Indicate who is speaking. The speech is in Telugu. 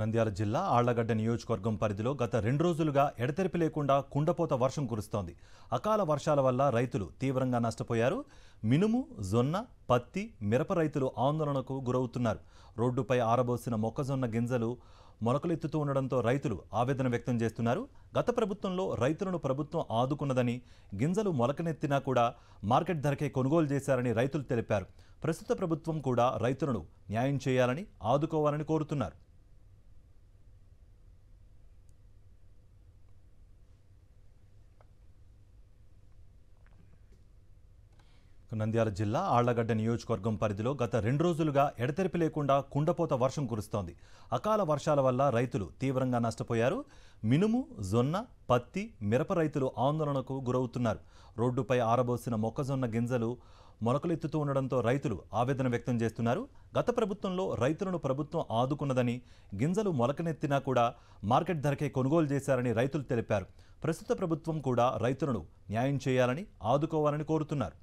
Speaker 1: నంద్యాల జిల్లా ఆళ్లగడ్డ నియోజకవర్గం పరిధిలో గత రెండు రోజులుగా ఎడతెరిపి లేకుండా కుండపోత వర్షం కురుస్తోంది అకాల వర్షాల వల్ల రైతులు తీవ్రంగా నష్టపోయారు మినుము జొన్న పత్తి మిరప రైతులు ఆందోళనకు గురవుతున్నారు రోడ్డుపై ఆరబోసిన మొక్కజొన్న గింజలు మొలకలెత్తుతూ ఉండడంతో రైతులు ఆవేదన వ్యక్తం చేస్తున్నారు గత ప్రభుత్వంలో రైతులను ప్రభుత్వం ఆదుకున్నదని గింజలు మొలకనెత్తినా కూడా మార్కెట్ ధరకే కొనుగోలు చేశారని రైతులు తెలిపారు ప్రస్తుత ప్రభుత్వం కూడా రైతులను న్యాయం చేయాలని ఆదుకోవాలని కోరుతున్నారు నంద్యాల జిల్లా ఆళ్లగడ్డ నియోజకవర్గం పరిధిలో గత రెండు రోజులుగా ఎడతెరిపి లేకుండా కుండపోత వర్షం కురుస్తోంది అకాల వర్షాల వల్ల రైతులు తీవ్రంగా నష్టపోయారు మినుము జొన్న పత్తి మిరప రైతులు ఆందోళనకు గురవుతున్నారు రోడ్డుపై ఆరబోసిన మొక్కజొన్న గింజలు మొలకలెత్తుతూ ఉండడంతో రైతులు ఆవేదన వ్యక్తం చేస్తున్నారు గత ప్రభుత్వంలో రైతులను ప్రభుత్వం ఆదుకున్నదని గింజలు మొలకనెత్తినా కూడా మార్కెట్ ధరకే కొనుగోలు చేశారని రైతులు తెలిపారు ప్రస్తుత ప్రభుత్వం కూడా రైతులను న్యాయం చేయాలని ఆదుకోవాలని కోరుతున్నారు